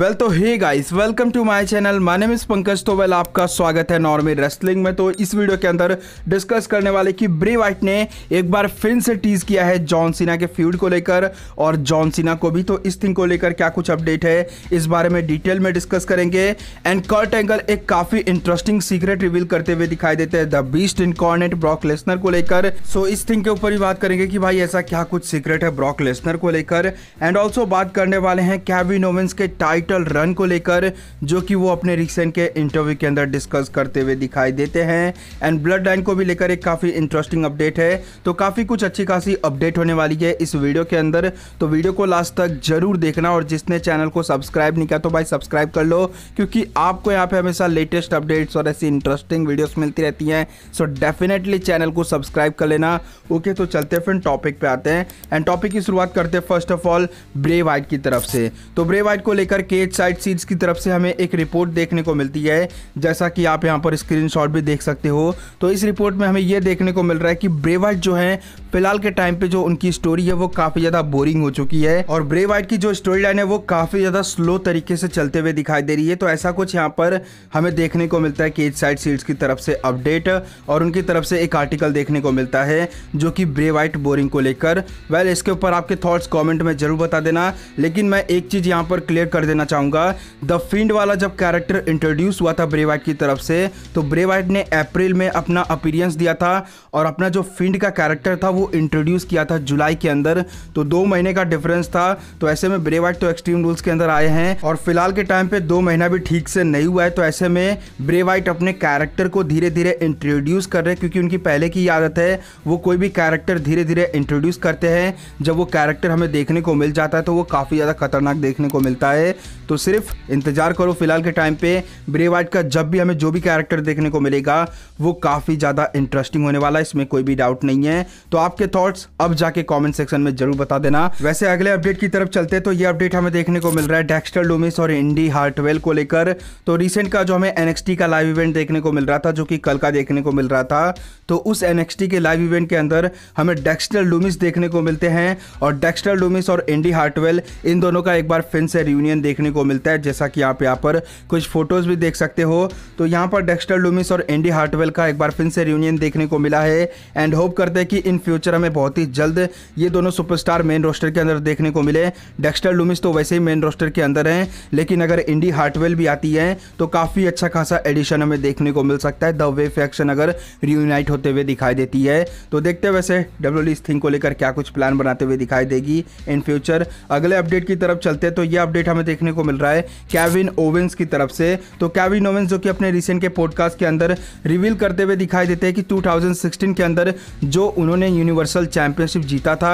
well तो hey guys welcome to my channel my name is Pankaj तो well आपका स्वागत है नॉर्मल रेसलिंग में तो इस वीडियो के अंदर डिस्कस करने वाले कि ब्रे वाइट ने एक बार फिर से टीज किया है जॉन सीना के फ्यूड को लेकर और जॉन सीना को भी तो इस थिंग को लेकर क्या कुछ अपडेट है इस बारे में डिटेल में डिस्कस करेंगे एंड कर्ट एंगल एक काफ़ी इंटरेस्टिंग सीक्रेट रिवील करते हुए दिखाई देते हैं the beast incarnate Brock Lesnar को लेकर सो इस थिंग के ऊपर भी बात करेंगे कि भाई ऐसा क्या कुछ सीक्रेट है ब्रॉक लेसनर को लेकर एंड ऑल्सो बात करने वाले हैं कैबिन ओवेंस के टाइट टाइटल रन को लेकर जो कि वो अपने रिसेंट के इंटरव्यू के अंदर डिस्कस करते हुए दिखाई देते हैं एंड ब्लड लाइन को भी लेकर एक काफ़ी इंटरेस्टिंग अपडेट है तो काफ़ी कुछ अच्छी खासी अपडेट होने वाली है इस वीडियो के अंदर तो वीडियो को लास्ट तक जरूर देखना और जिसने चैनल को सब्सक्राइब नहीं किया तो भाई सब्सक्राइब कर लो क्योंकि आपको यहाँ पर हमेशा लेटेस्ट अपडेट्स और ऐसी इंटरेस्टिंग वीडियोस मिलती रहती हैं सो डेफिनेटली चैनल को सब्सक्राइब कर लेना ओके तो चलते फिर टॉपिक पे आते हैं एंड टॉपिक की शुरुआत करते हैं first of all Bray Wyatt की तरफ से तो ब्रे वाइट को लेकर के केज साइड सीड्स की तरफ से हमें एक रिपोर्ट देखने को मिलती है जैसा कि आप यहाँ पर स्क्रीनशॉट भी देख सकते हो तो इस रिपोर्ट में हमें यह देखने को मिल रहा है कि ब्रेवाइट जो है फिलहाल के टाइम पे जो उनकी स्टोरी है वो काफी ज्यादा बोरिंग हो चुकी है और ब्रेवाइट की जो स्टोरी लाइन है वो काफी ज्यादा स्लो तरीके से चलते हुए दिखाई दे रही है तो ऐसा कुछ यहाँ पर हमें देखने को मिलता है केज साइड सीड्स की तरफ से अपडेट और उनकी तरफ से एक आर्टिकल देखने को मिलता है जो कि ब्रेवाइट बोरिंग को लेकर वेल इसके ऊपर आपके थॉट्स कॉमेंट में जरूर बता देना लेकिन मैं एक चीज यहाँ पर क्लियर कर देना करना चाहूंगा द फिंड वाला जब कैरेक्टर इंट्रोड्यूस हुआ था ब्रेवाइट की तरफ से तो ब्रेवाइट ने अप्रैल में अपना अपीरियंस दिया था और अपना जो फिंड का कैरेक्टर था वो इंट्रोड्यूस किया था जुलाई के अंदर तो दो महीने का डिफरेंस था तो ऐसे में ब्रेवाइट तो एक्सट्रीम रूल्स के अंदर आए हैं और फिलहाल के टाइम पे दो महीना भी ठीक से नहीं हुआ है तो ऐसे में ब्रेवाइट अपने कैरेक्टर को धीरे धीरे इंट्रोड्यूस कर रहे हैं क्योंकि उनकी पहले की आदत है वो कोई भी कैरेक्टर धीरे धीरे इंट्रोड्यूस करते हैं जब वो कैरेक्टर हमें देखने को मिल जाता है तो वो काफ़ी ज़्यादा खतरनाक देखने को मिलता है तो सिर्फ इंतजार करो फिलहाल के टाइम पे ब्रेव आर्ट का जब भी हमें जो भी कैरेक्टर देखने को मिलेगा वो काफ़ी ज़्यादा इंटरेस्टिंग होने वाला है इसमें कोई भी डाउट नहीं है तो आपके थॉट्स अब जाके कमेंट सेक्शन में जरूर बता देना वैसे अगले अपडेट की तरफ चलते तो ये अपडेट हमें देखने को मिल रहा है डेक्स्टर डोमिस और इंडी हार्टवेल को लेकर तो रिसेंट का जो हमें एनएक्सटी का लाइव इवेंट देखने को मिल रहा था जो कि कल का देखने को मिल रहा था तो उस एनएक्सटी के लाइव इवेंट के अंदर हमें डेक्स्टर लुमिस देखने को मिलते हैं और डेक्स्टर लुमिस और इंडी हार्टवेल इन दोनों का एक बार फिर से रियूनियन देखने देखने को मिलता है जैसा कि आप यहाँ पर कुछ फोटोज़ भी देख सकते हो तो यहाँ पर डेक्स्टर लुमिस और एंडी हार्टवेल का एक बार फिर से रियूनियन देखने को मिला है एंड होप करते हैं कि इन फ्यूचर हमें बहुत ही जल्द ये दोनों सुपरस्टार मेन रोस्टर के अंदर देखने को मिले डेक्स्टर लुमिस तो वैसे ही मेन रोस्टर के अंदर हैं लेकिन अगर इंडी हार्टवेल भी आती है तो काफ़ी अच्छा खासा एडिशन हमें देखने को मिल सकता है द वे फैक्शन अगर रियूनाइट होते हुए दिखाई देती है तो देखते वैसे डब्ल्यू इस थिंग को लेकर क्या कुछ प्लान बनाते हुए दिखाई देगी इन फ्यूचर अगले अपडेट की तरफ चलते हैं तो ये अपडेट हमें देखने देखने को मिल रहा है कैविन ओवेंस की तरफ से तो कैविन ओवेंस जो कि अपने रिसेंट के पॉडकास्ट के अंदर रिवील करते हुए दिखाई देते हैं कि 2016 के अंदर जो उन्होंने यूनिवर्सल चैंपियनशिप जीता था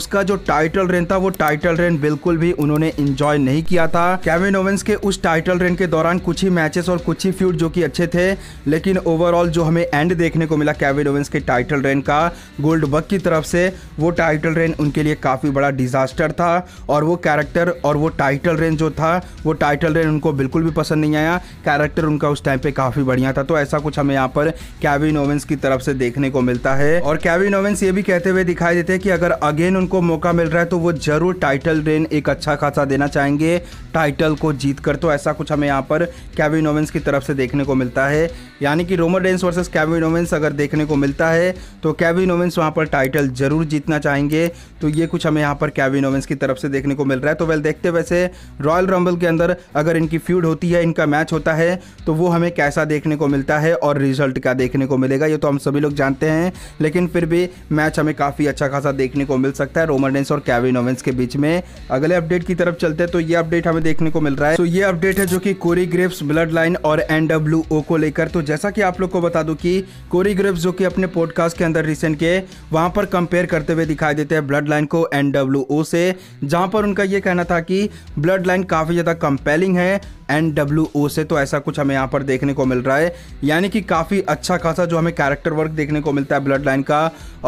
उसका जो टाइटल रेन था वो टाइटल रेन बिल्कुल भी उन्होंने इंजॉय नहीं किया था कैविन ओवेंस के उस टाइटल रेन के दौरान कुछ ही मैचेस और कुछ ही फ्यूट जो कि अच्छे थे लेकिन ओवरऑल जो हमें एंड देखने को मिला कैविन ओवेंस के टाइटल रेन का गोल्ड बक की तरफ से वो टाइटल रेन उनके लिए काफ़ी बड़ा डिजास्टर था और वो कैरेक्टर और वो टाइटल रेन जो था वो टाइटल रेन उनको बिल्कुल भी पसंद नहीं आया कैरेक्टर उनका उस टाइम पे काफ़ी बढ़िया था तो ऐसा कुछ हमें यहाँ पर कैविन ओवेंस की तरफ से देखने को मिलता है और कैविन ओवेंस ये भी कहते हुए दिखाई देते हैं कि अगर अगेन उनको मौका मिल रहा है तो वो जरूर टाइटल रेन एक अच्छा खासा देना चाहेंगे टाइटल को जीत कर तो ऐसा कुछ हमें यहाँ पर कैविन ओवेंस की तरफ से देखने को मिलता है यानी कि Roman Reigns versus Kevin Owens अगर देखने को मिलता है तो कैविन ओवेंस वहाँ पर टाइटल जरूर जीतना चाहेंगे तो ये कुछ हमें यहाँ पर कैविन ओवेंस की तरफ से देखने को मिल रहा है तो वेल देखते वैसे रॉयल रॉयल रंबल के अंदर अगर इनकी फ्यूड होती है इनका मैच होता है तो वो हमें कैसा देखने को मिलता है और रिजल्ट क्या देखने को मिलेगा ये तो हम सभी लोग जानते हैं लेकिन फिर भी मैच हमें काफ़ी अच्छा खासा देखने को मिल सकता है रोमन रेंस और कैविन ओवेंस के बीच में अगले अपडेट की तरफ चलते हैं तो ये अपडेट हमें देखने को मिल रहा है तो ये अपडेट है जो कि कोरी ग्रेप्स ब्लड लाइन और एनडब्ल्यू को लेकर तो जैसा कि आप लोग को बता दूँ कि कोरी ग्रेप्स जो कि अपने पॉडकास्ट के अंदर रिसेंट के वहाँ पर कंपेयर करते हुए दिखाई देते हैं ब्लड लाइन को एनडब्ल्यू से जहाँ पर उनका ये कहना था कि ब्लड लाइन काफ़ी ज़्यादा कंपेलिंग है एन डब्ल्यू ओ से तो ऐसा कुछ हमें यहाँ पर देखने को मिल रहा है यानी कि काफ़ी अच्छा खासा जो हमें कैरेक्टर वर्क देखने को मिलता है ब्लड लाइन का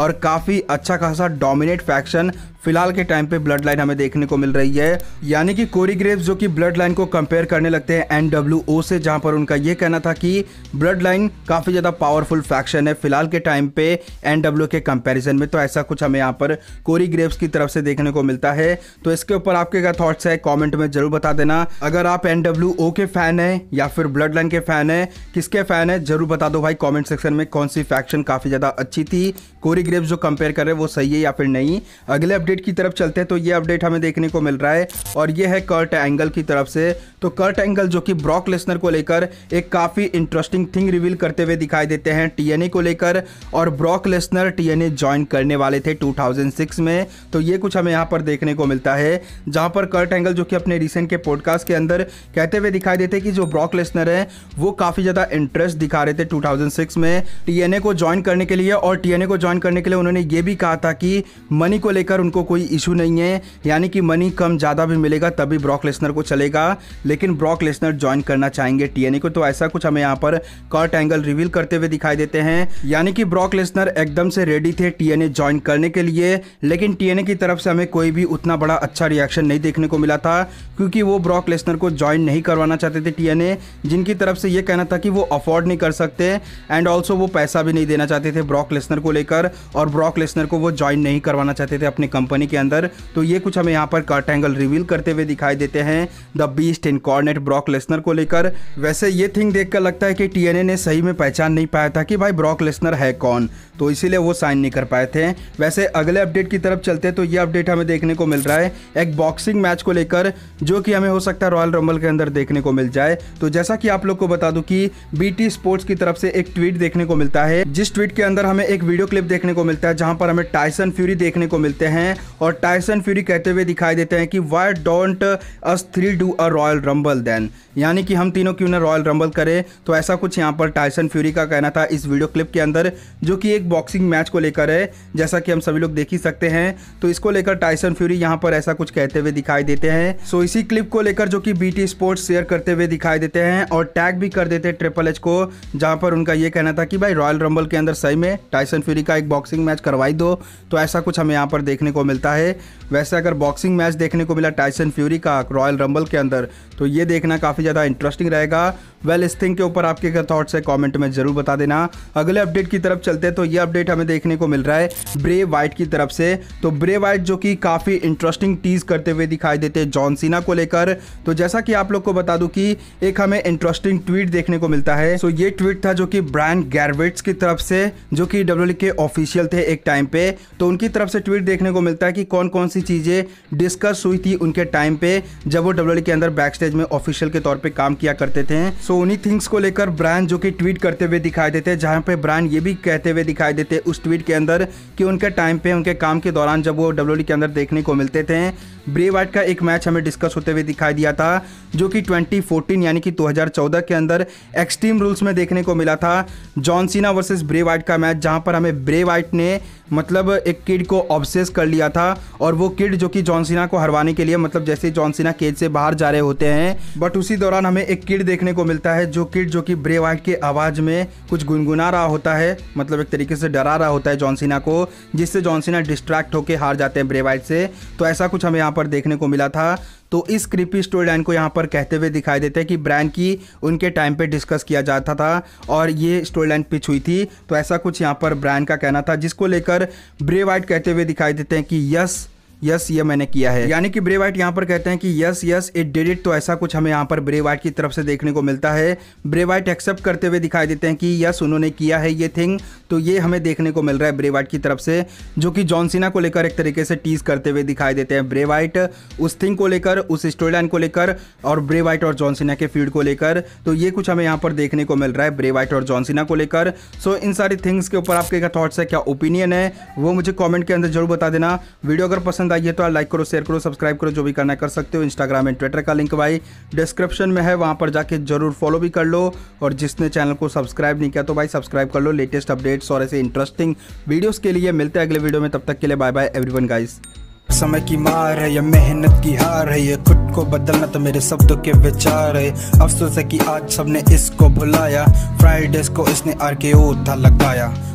और काफ़ी अच्छा खासा डोमिनेट फैक्शन फिलहाल के टाइम पे ब्लड लाइन हमें देखने को मिल रही है यानी कि कोरी ग्रेव्स जो कि ब्लड लाइन को कंपेयर करने लगते हैं एनडब्ल्यूओ से जहां पर उनका यह कहना था कि ब्लड लाइन काफी ज्यादा पावरफुल फैक्शन है फिलहाल के टाइम पे एनडब्ल्यू के कंपेरिजन में तो ऐसा कुछ हमें यहाँ पर कोरी ग्रेव्स की तरफ से देखने को मिलता है तो इसके ऊपर आपके क्या थॉट्स है कॉमेंट में जरूर बता देना अगर आप एनडब्ल्यू के फैन है या फिर ब्लड लाइन के फैन है किसके फैन है जरूर बता दो भाई कॉमेंट सेक्शन में कौन सी फैक्शन काफी ज्यादा अच्छी थी कोरी ग्रेव्स जो कंपेयर कर रहे हैं वो सही है या फिर नहीं अगले अपडेट अपडेट की तरफ चलते हैं तो ये अपडेट हमें देखने को मिल रहा है और ये है कर्ट एंगल की तरफ से तो कर्ट एंगल जो कि ब्रॉक लेसनर को लेकर एक काफ़ी इंटरेस्टिंग थिंग रिवील करते हुए दिखाई देते हैं टीएनए को लेकर और ब्रॉक लेसनर टीएनए ज्वाइन करने वाले थे 2006 में तो ये कुछ हमें यहाँ पर देखने को मिलता है जहाँ पर कर्ट एंगल जो कि अपने रिसेंट के पॉडकास्ट के अंदर कहते हुए दिखाई देते कि जो ब्रॉक लेसनर है वो काफ़ी ज़्यादा इंटरेस्ट दिखा रहे थे टू में टीएनए को ज्वाइन करने के लिए और टीएनए को ज्वाइन करने के लिए उन्होंने ये भी कहा था कि मनी को लेकर उनको को कोई इशू नहीं है यानी कि मनी कम ज़्यादा भी मिलेगा तभी ब्रॉक लेसनर को चलेगा लेकिन ब्रॉक लेसनर ज्वाइन करना चाहेंगे टी को तो ऐसा कुछ हमें यहाँ पर कर्ट एंगल रिवील करते हुए दिखाई देते हैं यानी कि ब्रॉक लेसनर एकदम से रेडी थे टीएनए ज्वाइन करने के लिए लेकिन टी की तरफ से हमें कोई भी उतना बड़ा अच्छा रिएक्शन नहीं देखने को मिला था क्योंकि वो ब्रॉक लेसनर को ज्वाइन नहीं करवाना चाहते थे टी जिनकी तरफ से ये कहना था कि वो अफोर्ड नहीं कर सकते एंड ऑल्सो वो पैसा भी नहीं देना चाहते थे ब्रॉक लेसनर को लेकर और ब्रॉक लेसनर को वो ज्वाइन नहीं करवाना चाहते थे अपने कंपनी कंपनी के अंदर तो ये कुछ हमें यहाँ पर कट एंगल रिवील करते हुए दिखाई देते हैं the beast incarnate Brock Lesnar को लेकर वैसे ये थिंग देखकर लगता है कि टीएनए ने सही में पहचान नहीं पाया था कि भाई ब्रॉक लेसनर है कौन तो इसीलिए वो साइन नहीं कर पाए थे वैसे अगले अपडेट की तरफ चलते तो ये अपडेट हमें देखने को मिल रहा है एक बॉक्सिंग मैच को लेकर जो कि हमें हो सकता है रॉयल रंबल के अंदर देखने को मिल जाए तो जैसा कि आप लोग को बता दूं कि बीटी स्पोर्ट्स की तरफ से एक ट्वीट देखने को मिलता है जिस ट्वीट के अंदर हमें एक वीडियो क्लिप देखने को मिलता है जहां पर हमें टाइसन फ्यूरी देखने को मिलते हैं और टाइसन फ्यूरी कहते हुए दिखाई देते हैं कि why don't us three do a royal rumble then यानी कि हम तीनों क्यों ना रॉयल रंबल करें तो ऐसा कुछ यहाँ पर टाइसन फ्यूरी का कहना था इस वीडियो क्लिप के अंदर जो कि एक बॉक्सिंग मैच को लेकर है जैसा कि हम सभी लोग देख ही सकते हैं तो इसको लेकर टाइसन फ्यूरी यहाँ पर ऐसा कुछ कहते हुए दिखाई देते हैं सो इसी क्लिप को लेकर जो कि बी स्पोर्ट्स शेयर करते हुए दिखाई देते हैं और टैग भी कर देते हैं ट्रिपल एच को जहाँ पर उनका ये कहना था कि भाई रॉयल रंबल के अंदर सही में टाइसन फ्यूरी का एक बॉक्सिंग मैच करवाई दो तो ऐसा कुछ हमें यहाँ पर देखने को को मिलता है वैसे अगर बॉक्सिंग मैच देखने को मिला टाइसन फ्यूरी का रॉयल रंबल के अंदर तो ये देखना काफ़ी ज़्यादा इंटरेस्टिंग रहेगा वेल इस थिंग के ऊपर आपके क्या थॉट्स है कमेंट में ज़रूर बता देना अगले अपडेट की तरफ चलते हैं तो ये अपडेट हमें देखने को मिल रहा है ब्रे वाइट की तरफ से तो ब्रे वाइट जो कि काफ़ी इंटरेस्टिंग टीज करते हुए दिखाई देते जॉन सीना को लेकर तो जैसा कि आप लोग को बता दूँ कि एक हमें इंटरेस्टिंग ट्वीट देखने को मिलता है सो ये ट्वीट था जो कि ब्रायन गैरविट्स की तरफ से जो कि डब्ल्यू के ऑफिशियल थे एक टाइम पे तो उनकी तरफ से ट्वीट देखने को मिलता है कि कौन कौन सी चीज़ें डिस्कस हुई थी उनके टाइम पे जब वो डब्ल्यू e के अंदर बैक स्टेज में ऑफिशियल के तौर पे काम किया करते थे सो उन्हीं थिंग्स को लेकर ब्रांड जो कि ट्वीट करते हुए दिखाई देते जहाँ पे ब्रांड ये भी कहते हुए दिखाई देते उस ट्वीट के अंदर कि उनके टाइम पे उनके काम के दौरान जब वो डब्ल्यू e के अंदर देखने को मिलते थे ब्रे वाइट का एक मैच हमें डिस्कस होते हुए दिखाई दिया था जो कि 2014 यानी कि 2014 के अंदर एक्सट्रीम रूल्स में देखने को मिला था John Cena versus Bray Wyatt का मैच जहां पर हमें ब्रे वाइट ने मतलब एक किड को ऑब्सेस कर लिया दिया था और वो किड जो कि जॉनसिना को हरवाने के लिए मतलब जैसे जॉनसिना केज से बाहर जा रहे होते हैं बट उसी दौरान हमें एक किड देखने को मिलता है जो किड जो कि ब्रे वाइट की आवाज़ में कुछ गुनगुना रहा होता है मतलब एक तरीके से डरा रहा होता है जॉनसिना को जिससे जॉनसिना डिस्ट्रैक्ट होकर हार जाते हैं ब्रे वाइट से तो ऐसा कुछ हमें यहाँ पर देखने को मिला था तो इस क्रिपी स्टोरी लाइन को यहाँ पर कहते हुए दिखाई देते हैं कि ब्रांड की उनके टाइम पर डिस्कस किया जाता था और ये स्टोरी लाइन पिच हुई थी तो ऐसा कुछ यहाँ पर ब्रैन का कहना था जिसको लेकर ब्रे वाइट कहते हुए दिखाई देते हैं कि यस यस ये मैंने किया है यानी कि ब्रे वाइट यहाँ पर कहते हैं कि yes yes it did it तो ऐसा कुछ हमें यहाँ पर ब्रे वाइट की तरफ से देखने को मिलता है ब्रे वाइट एक्सेप्ट करते हुए दिखाई देते हैं कि यस उन्होंने किया है ये थिंग तो ये हमें देखने को मिल रहा है ब्रे वाइट की तरफ से जो कि जॉनसिना को लेकर एक तरीके से टीज करते हुए दिखाई देते हैं ब्रे वाइट उस थिंग को लेकर उस स्टोरी लाइन को लेकर और ब्रे वाइट और जॉनसिना के फील्ड को लेकर तो ये कुछ हमें यहाँ पर देखने को मिल रहा है ब्रे वाइट और जॉनसिना को लेकर सो इन सारी थिंग्स के ऊपर आपके क्या थॉट्स है क्या ओपिनियन है वो मुझे कॉमेंट के अंदर जरूर बता देना वीडियो अगर पसंद पसंद आई है तो लाइक करो शेयर करो सब्सक्राइब करो जो भी करना कर सकते हो इंस्टाग्राम एंड ट्विटर का लिंक भाई डिस्क्रिप्शन में है वहाँ पर जाके जरूर फॉलो भी कर लो और जिसने चैनल को सब्सक्राइब नहीं किया तो भाई सब्सक्राइब कर लो लेटेस्ट अपडेट्स और ऐसे इंटरेस्टिंग वीडियोज़ के लिए मिलते हैं अगले वीडियो में तब तक के लिए बाय बाय एवरीवन गाइस समय की मार है या मेहनत की हार है ये खुद को बदलना तो मेरे शब्दों के विचार है अफसोस है कि आज सबने इसको भुलाया फ्राइडेज को इसने आर के था लगाया